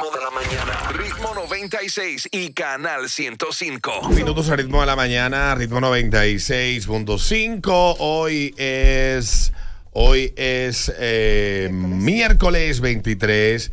ritmo de la mañana. Ritmo 96 y canal 105. Minutos a ritmo de la mañana, ritmo 96.5. Hoy es. Hoy es eh, miércoles 23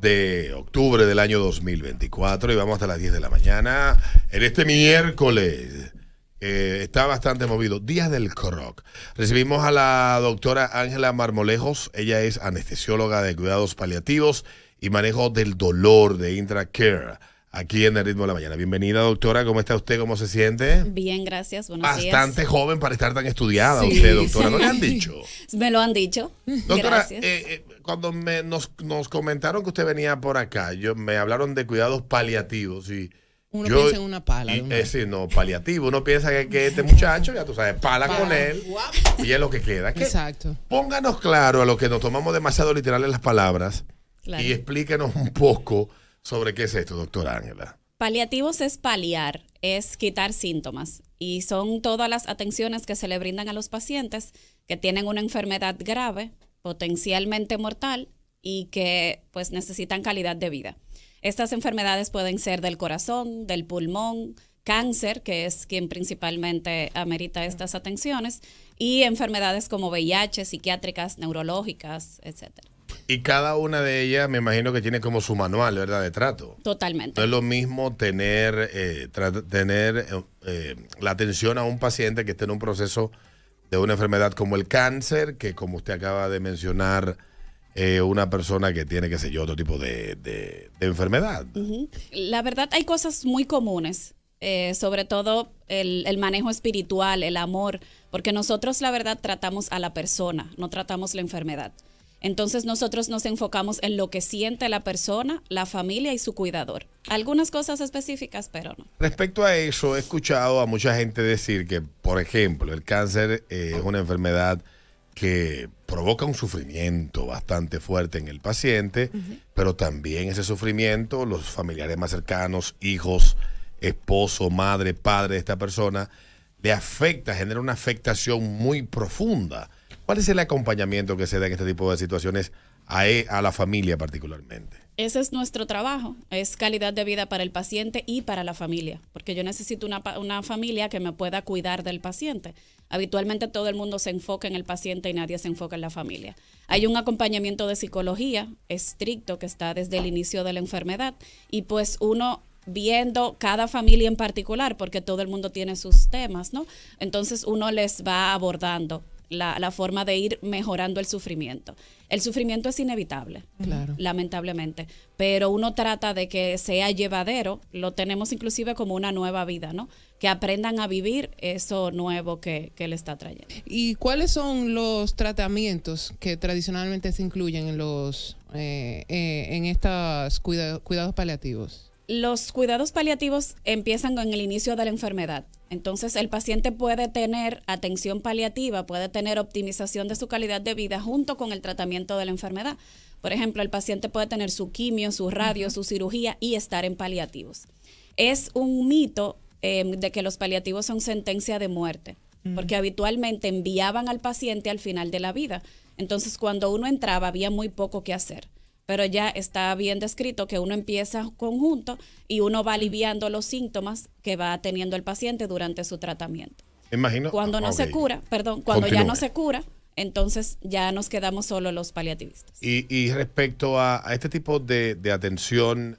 de octubre del año 2024 y vamos hasta las 10 de la mañana. En este miércoles. está bastante movido. Día del Croc. Recibimos a la doctora Ángela Marmolejos. Ella es anestesióloga de cuidados paliativos y manejo del dolor de IntraCare aquí en el ritmo de la mañana. Bienvenida, doctora. ¿Cómo está usted? ¿Cómo se siente? Bien, gracias. Buenos Bastante joven para estar tan estudiada usted, doctora. ¿No le han dicho? Me lo han dicho. Doctora, eh, eh, cuando nos, comentaron que usted venía por acá, yo, me hablaron de cuidados paliativos y... Uno yo, piensa en una pala. Eh, sí, no, paliativo. Uno piensa que, este muchacho, ya tú sabes, pala, con él y es lo que queda. Exacto. Pónganos claro a lo que nos tomamos demasiado literal en las palabras. Y explíquenos un poco sobre qué es esto, doctora Ángela. Paliativos es paliar, es quitar síntomas y son todas las atenciones que se le brindan a los pacientes que tienen una enfermedad grave, potencialmente mortal y que pues necesitan calidad de vida. Estas enfermedades pueden ser del corazón, del pulmón, cáncer, que es quien principalmente amerita estas atenciones, y enfermedades como VIH, psiquiátricas, neurológicas, etcétera. Y cada una de ellas, me imagino que tiene como su manual, ¿verdad? De trato. Totalmente. No es lo mismo tener, eh, tener eh, eh, la atención a un paciente que esté en un proceso de una enfermedad como el cáncer, que como usted acaba de mencionar, una persona que tiene, qué sé yo, otro tipo de, enfermedad. La verdad, hay cosas muy comunes. sobre todo el, el, manejo espiritual, el amor, porque nosotros la verdad tratamos a la persona, no tratamos la enfermedad. Entonces nosotros nos enfocamos en lo que siente la persona, la familia y su cuidador. Algunas cosas específicas, pero no. Respecto a eso, he escuchado a mucha gente decir que, por ejemplo, el cáncer eh, es una enfermedad que provoca un sufrimiento bastante fuerte en el paciente, pero también ese sufrimiento, los familiares más cercanos, hijos, esposo, madre, padre de esta persona, le afecta, genera una afectación muy profunda ¿Cuál es el acompañamiento que se da en este tipo de situaciones e, a, la familia particularmente? Ese es nuestro trabajo, es calidad de vida para el paciente y para la familia, porque yo necesito una, una familia que me pueda cuidar del paciente. Habitualmente todo el mundo se enfoca en el paciente y nadie se enfoca en la familia. Hay un acompañamiento de psicología estricto que está desde el inicio de la enfermedad y pues uno viendo cada familia en particular, porque todo el mundo tiene sus temas, ¿no? Entonces uno les va abordando la, forma de ir mejorando el sufrimiento. El sufrimiento es inevitable, lamentablemente, pero uno trata de que sea llevadero, lo tenemos inclusive como una nueva vida, ¿no? Que aprendan a vivir eso nuevo que, que le está trayendo. ¿Y cuáles son los tratamientos que tradicionalmente se incluyen en los eh, eh, en estos cuidados paliativos? Los cuidados paliativos empiezan con el inicio de la enfermedad entonces el paciente puede tener atención paliativa, puede tener optimización de su calidad de vida junto con el tratamiento de la enfermedad. Por ejemplo, el paciente puede tener su quimio, su radio, su cirugía y estar en paliativos. Es un mito em, de que los paliativos son sentencia de muerte, porque habitualmente enviaban al paciente al final de la vida. Entonces cuando uno entraba había muy poco que hacer pero ya está bien descrito que uno empieza conjunto y uno va aliviando los síntomas que va teniendo el paciente durante su tratamiento. Imagino. Cuando no ah, se cura, perdón, cuando ya no se cura, entonces ya nos quedamos solo los paliativistas. Y, respecto a, este tipo de, atención,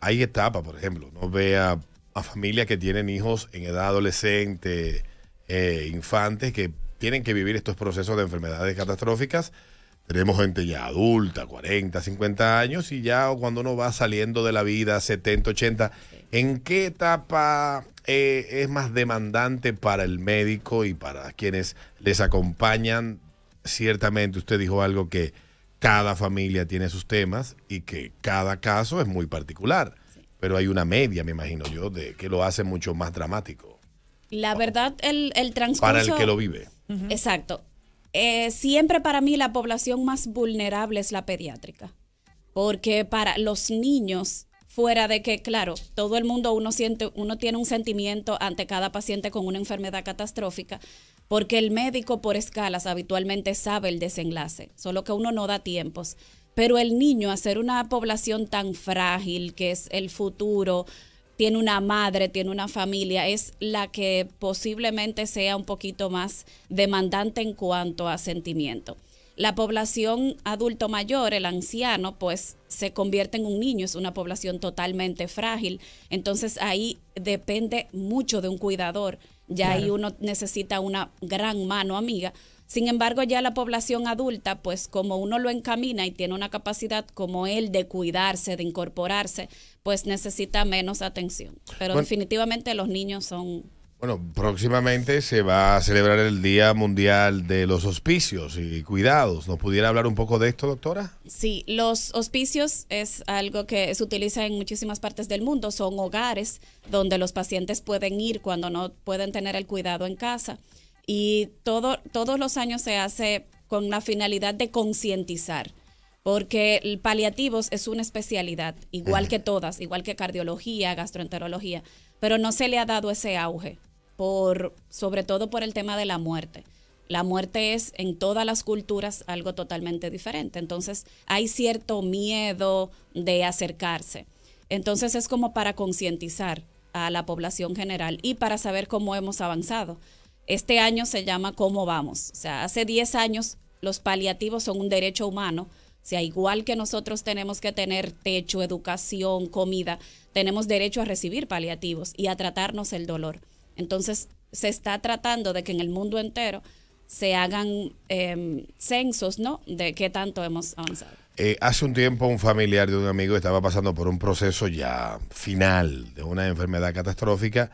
hay etapas, por ejemplo, no vea a familias que tienen hijos en edad adolescente, eh, infantes, que tienen que vivir estos procesos de enfermedades catastróficas tenemos gente ya adulta, 40, 50 años, y ya cuando uno va saliendo de la vida, 70, 80, ¿en qué etapa eh, es más demandante para el médico y para quienes les acompañan? Ciertamente usted dijo algo que cada familia tiene sus temas y que cada caso es muy particular, pero hay una media, me imagino yo, de que lo hace mucho más dramático. La verdad, el, el transcurso... Para el que lo vive. Exacto. Eh, siempre para mí la población más vulnerable es la pediátrica, porque para los niños, fuera de que, claro, todo el mundo uno, siente, uno tiene un sentimiento ante cada paciente con una enfermedad catastrófica, porque el médico por escalas habitualmente sabe el desenlace, solo que uno no da tiempos. Pero el niño, hacer una población tan frágil que es el futuro, tiene una madre, tiene una familia, es la que posiblemente sea un poquito más demandante en cuanto a sentimiento. La población adulto mayor, el anciano, pues se convierte en un niño, es una población totalmente frágil, entonces ahí depende mucho de un cuidador, ya ahí uno necesita una gran mano amiga sin embargo, ya la población adulta, pues como uno lo encamina y tiene una capacidad como él de cuidarse, de incorporarse, pues necesita menos atención. Pero definitivamente los niños son... Bueno, próximamente se va a celebrar el Día Mundial de los Hospicios y Cuidados. ¿Nos pudiera hablar un poco de esto, doctora? Sí, los hospicios es algo que se utiliza en muchísimas partes del mundo. Son hogares donde los pacientes pueden ir cuando no pueden tener el cuidado en casa. Y todo, todos los años se hace con la finalidad de concientizar, porque el paliativos es una especialidad, igual que todas, igual que cardiología, gastroenterología, pero no se le ha dado ese auge, por, sobre todo por el tema de la muerte. La muerte es en todas las culturas algo totalmente diferente, entonces hay cierto miedo de acercarse. Entonces es como para concientizar a la población general y para saber cómo hemos avanzado. Este año se llama ¿Cómo vamos? O sea, hace 10 años los paliativos son un derecho humano. O sea, igual que nosotros tenemos que tener techo, educación, comida, tenemos derecho a recibir paliativos y a tratarnos el dolor. Entonces, se está tratando de que en el mundo entero se hagan em, censos, ¿no? De qué tanto hemos avanzado. Eh, hace un tiempo un familiar de un amigo estaba pasando por un proceso ya final de una enfermedad catastrófica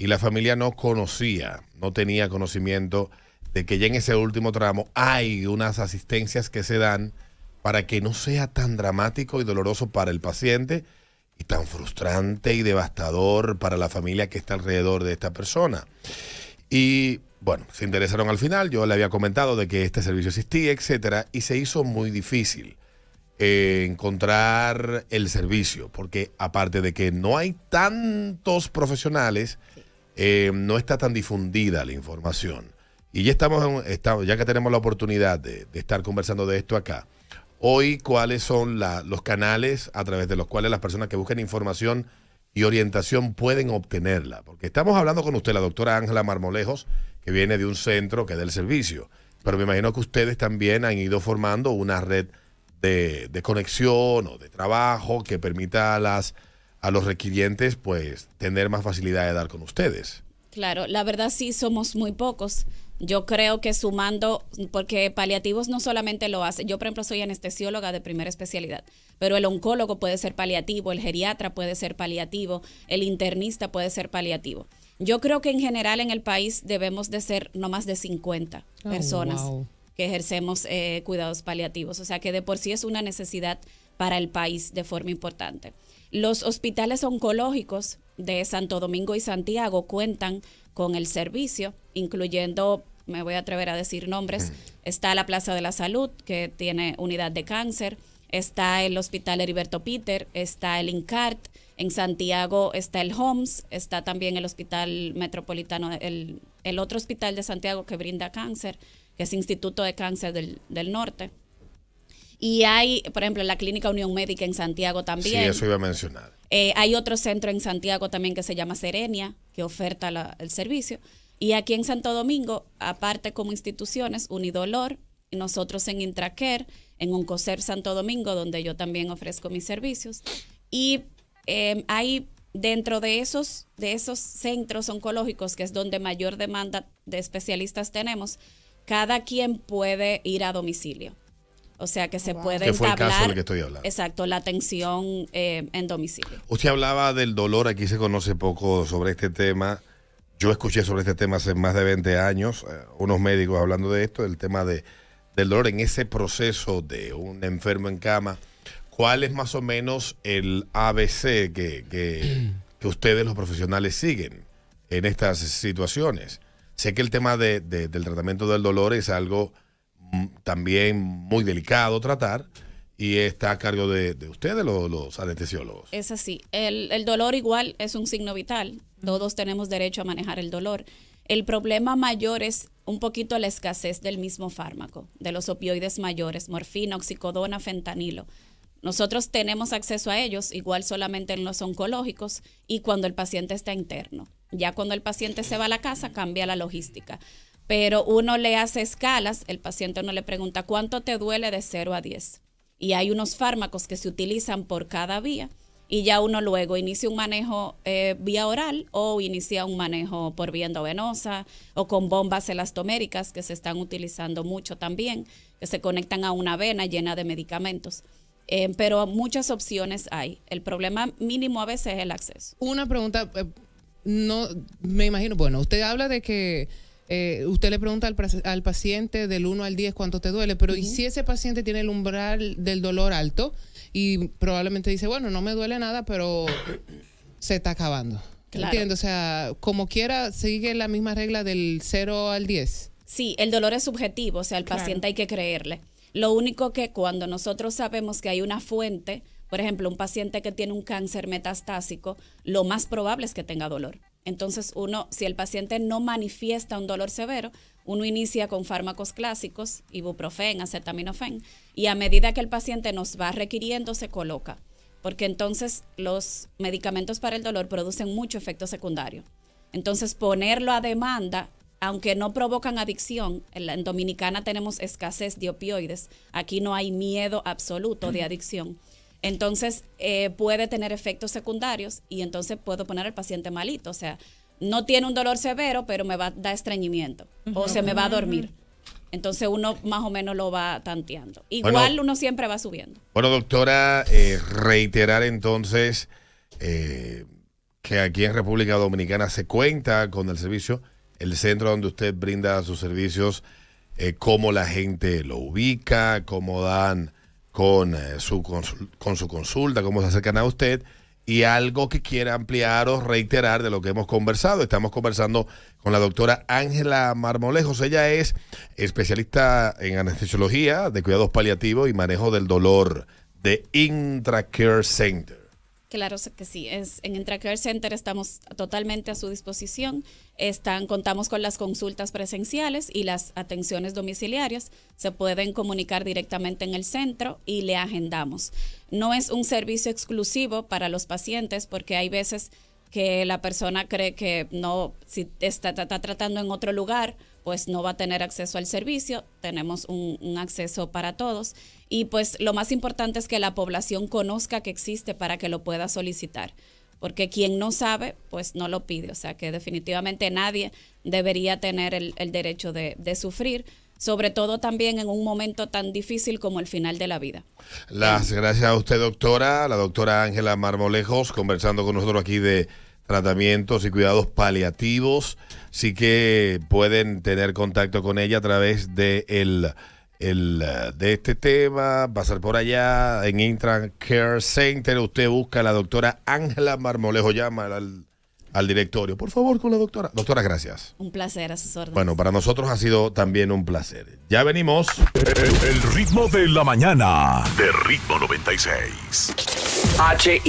y la familia no conocía, no tenía conocimiento de que ya en ese último tramo hay unas asistencias que se dan para que no sea tan dramático y doloroso para el paciente y tan frustrante y devastador para la familia que está alrededor de esta persona. Y bueno, se interesaron al final, yo le había comentado de que este servicio existía, etcétera, y se hizo muy difícil eh, encontrar el servicio, porque aparte de que no hay tantos profesionales, eh, no está tan difundida la información. Y ya estamos, ya que tenemos la oportunidad de, estar conversando de esto acá, hoy cuáles son los canales a través de los cuales las personas que busquen información y orientación pueden obtenerla. Porque estamos hablando con usted, la doctora Ángela Marmolejos, que viene de un centro que da el servicio. Pero me imagino que ustedes también han ido formando una red de, de conexión o de trabajo que permita a las a los requirientes pues tener más facilidad de dar con ustedes. Claro, la verdad sí somos muy pocos. Yo creo que sumando, porque paliativos no solamente lo hace, yo por ejemplo soy anestesióloga de primera especialidad, pero el oncólogo puede ser paliativo, el geriatra puede ser paliativo, el internista puede ser paliativo. Yo creo que en general en el país debemos de ser no más de 50 personas que ejercemos eh, cuidados paliativos, o sea que de por sí es una necesidad para el país de forma importante. Los hospitales oncológicos de Santo Domingo y Santiago cuentan con el servicio, incluyendo, me voy a atrever a decir nombres, está la Plaza de la Salud, que tiene unidad de cáncer, está el Hospital Heriberto Peter, está el INCART, en Santiago está el HOMS, está también el Hospital Metropolitano, el, otro hospital de Santiago que brinda cáncer, que es Instituto de Cáncer del Norte. Y hay, por ejemplo, la Clínica Unión Médica en Santiago también. Sí, eso iba a mencionar. Eh, hay otro centro en Santiago también que se llama Serenia, que oferta el servicio. Y aquí en Santo Domingo, aparte como instituciones, Unidolor, nosotros en intraquer en Oncocer Santo Domingo, donde yo también ofrezco mis servicios. Y em, hay dentro de esos, de esos centros oncológicos, que es donde mayor demanda de especialistas tenemos, cada quien puede ir a domicilio. O sea que se puede Exacto, la atención eh, en domicilio. Usted hablaba del dolor, aquí se conoce poco sobre este tema. Yo escuché sobre este tema hace más de 20 años, eh, unos médicos hablando de esto, el tema de, del dolor en ese proceso de un enfermo en cama. ¿Cuál es más o menos el ABC que, ustedes los profesionales siguen en estas situaciones? Sé que el tema del tratamiento del dolor es algo también muy delicado tratar y está a cargo de, ustedes, los, anestesiólogos. Es así. El, el, dolor igual es un signo vital. Todos tenemos derecho a manejar el dolor. El problema mayor es un poquito la escasez del mismo fármaco, de los opioides mayores, morfina, oxicodona, fentanilo. Nosotros tenemos acceso a ellos, igual solamente en los oncológicos y cuando el paciente está interno. Ya cuando el paciente se va a la casa, cambia la logística pero uno le hace escalas, el paciente no le pregunta cuánto te duele de 0 a 10. Y hay unos fármacos que se utilizan por cada vía y ya uno luego inicia un manejo eh, vía oral o inicia un manejo por vía venosa o con bombas elastoméricas que se están utilizando mucho también, que se conectan a una vena llena de medicamentos. Eh, pero muchas opciones hay. El problema mínimo a veces es el acceso. Una pregunta, eh, no me imagino, bueno, usted habla de que eh, usted le pregunta al, paciente del 1 al 10 cuánto te duele, pero ¿y si ese paciente tiene el umbral del dolor alto y probablemente dice, bueno, no me duele nada, pero se está acabando? Claro. Entiendo, o sea, como quiera, sigue la misma regla del 0 al 10. Sí, el dolor es subjetivo, o sea, al paciente hay que creerle. Lo único que cuando nosotros sabemos que hay una fuente, por ejemplo, un paciente que tiene un cáncer metastásico, lo más probable es que tenga dolor. Entonces uno, si el paciente no manifiesta un dolor severo, uno inicia con fármacos clásicos, ibuprofen, acetaminofén, y a medida que el paciente nos va requiriendo se coloca, porque entonces los medicamentos para el dolor producen mucho efecto secundario. Entonces ponerlo a demanda, aunque no provocan adicción, en Dominicana tenemos escasez de opioides, aquí no hay miedo absoluto de adicción entonces eh, puede tener efectos secundarios y entonces puedo poner al paciente malito. O sea, no tiene un dolor severo, pero me va a dar estreñimiento o se me va a dormir. Entonces uno más o menos lo va tanteando. Igual uno siempre va subiendo. Bueno, doctora, eh, reiterar entonces eh, que aquí en República Dominicana se cuenta con el servicio, el centro donde usted brinda sus servicios, cómo la gente lo ubica, cómo dan con, eh, su con su consulta, cómo se acercan a usted y algo que quiera ampliar o reiterar de lo que hemos conversado. Estamos conversando con la doctora Ángela Marmolejos. Ella es especialista en anestesiología de cuidados paliativos y manejo del dolor de IntraCare Center. Claro que sí. en Intracare Center estamos totalmente a su disposición. Están, contamos con las consultas presenciales y las atenciones domiciliarias. Se pueden comunicar directamente en el centro y le agendamos. No es un servicio exclusivo para los pacientes porque hay veces que la persona cree que no, si está, tratando en otro lugar, pues no va a tener acceso al servicio, tenemos un, acceso para todos y pues lo más importante es que la población conozca que existe para que lo pueda solicitar, porque quien no sabe, pues no lo pide, o sea que definitivamente nadie debería tener el, derecho de sufrir sobre todo también en un momento tan difícil como el final de la vida. Las gracias a usted, doctora, la doctora Ángela Marmolejos, conversando con nosotros aquí de tratamientos y cuidados paliativos. Sí que pueden tener contacto con ella a través de el, el de este tema, pasar por allá en Intran Care Center. Usted busca a la doctora Ángela Marmolejo, llama al al directorio. Por favor, con la doctora. Doctora, gracias. Un placer, a Bueno, para nosotros ha sido también un placer. Ya venimos. El, ritmo de la mañana. De ritmo 96. h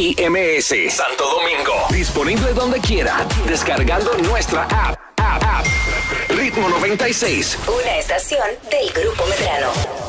Santo Domingo. Disponible donde quiera. Descargando nuestra app. App, app. Ritmo 96. Una estación del Grupo Medrano.